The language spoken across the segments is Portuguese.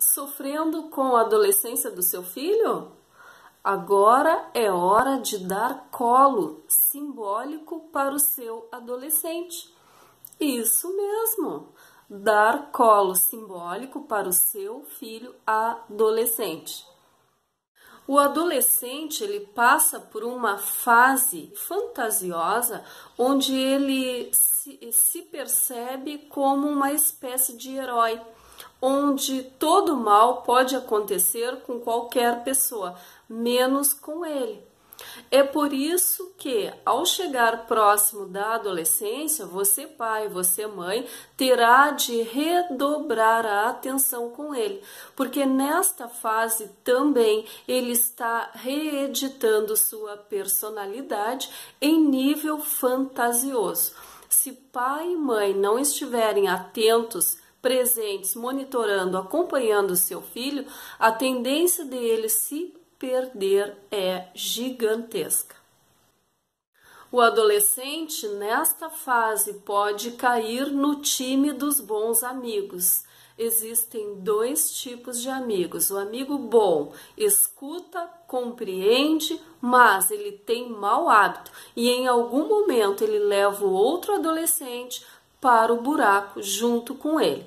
Sofrendo com a adolescência do seu filho? Agora é hora de dar colo simbólico para o seu adolescente. Isso mesmo, dar colo simbólico para o seu filho adolescente. O adolescente ele passa por uma fase fantasiosa onde ele se, se percebe como uma espécie de herói onde todo mal pode acontecer com qualquer pessoa, menos com ele. É por isso que, ao chegar próximo da adolescência, você, pai, você, mãe, terá de redobrar a atenção com ele, porque nesta fase também ele está reeditando sua personalidade em nível fantasioso. Se pai e mãe não estiverem atentos presentes, monitorando, acompanhando o seu filho, a tendência dele se perder é gigantesca. O adolescente, nesta fase, pode cair no time dos bons amigos. Existem dois tipos de amigos. O amigo bom escuta, compreende, mas ele tem mau hábito e em algum momento ele leva o outro adolescente para o buraco junto com ele.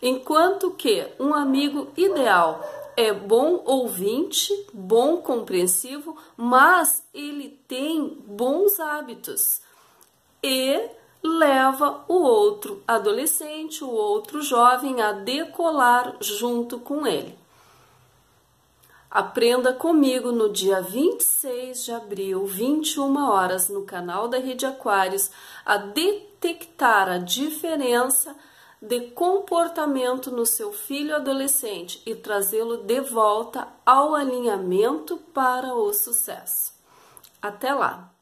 Enquanto que um amigo ideal é bom ouvinte, bom compreensivo, mas ele tem bons hábitos e leva o outro adolescente, o outro jovem a decolar junto com ele. Aprenda comigo no dia 26 de abril, 21 horas, no canal da Rede Aquários, a detectar a diferença de comportamento no seu filho adolescente e trazê-lo de volta ao alinhamento para o sucesso. Até lá!